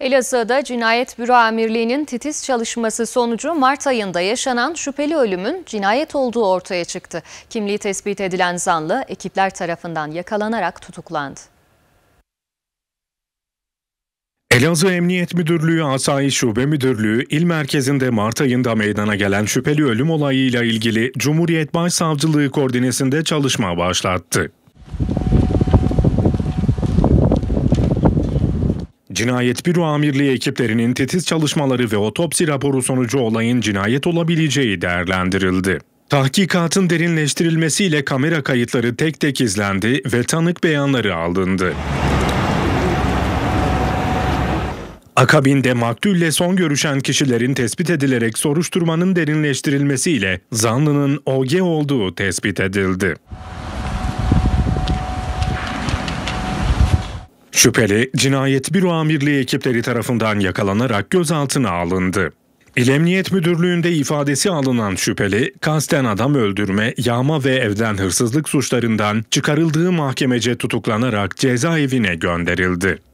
Elazığ'da Cinayet Büro Amirliği'nin titiz çalışması sonucu Mart ayında yaşanan şüpheli ölümün cinayet olduğu ortaya çıktı. Kimliği tespit edilen zanlı ekipler tarafından yakalanarak tutuklandı. Elazığ Emniyet Müdürlüğü Asayiş Şube Müdürlüğü il merkezinde Mart ayında meydana gelen şüpheli ölüm olayıyla ilgili Cumhuriyet Başsavcılığı koordinesinde çalışma başlattı. Cinayet Büro Amirliği ekiplerinin titiz çalışmaları ve otopsi raporu sonucu olayın cinayet olabileceği değerlendirildi. Tahkikatın derinleştirilmesiyle kamera kayıtları tek tek izlendi ve tanık beyanları alındı. Akabinde maktulle son görüşen kişilerin tespit edilerek soruşturmanın derinleştirilmesiyle zanlının OG olduğu tespit edildi. Şüpheli cinayet bir amirliği ekipleri tarafından yakalanarak gözaltına alındı. İl Emniyet Müdürlüğü'nde ifadesi alınan şüpheli, kasten adam öldürme, yağma ve evden hırsızlık suçlarından çıkarıldığı mahkemece tutuklanarak cezaevine gönderildi.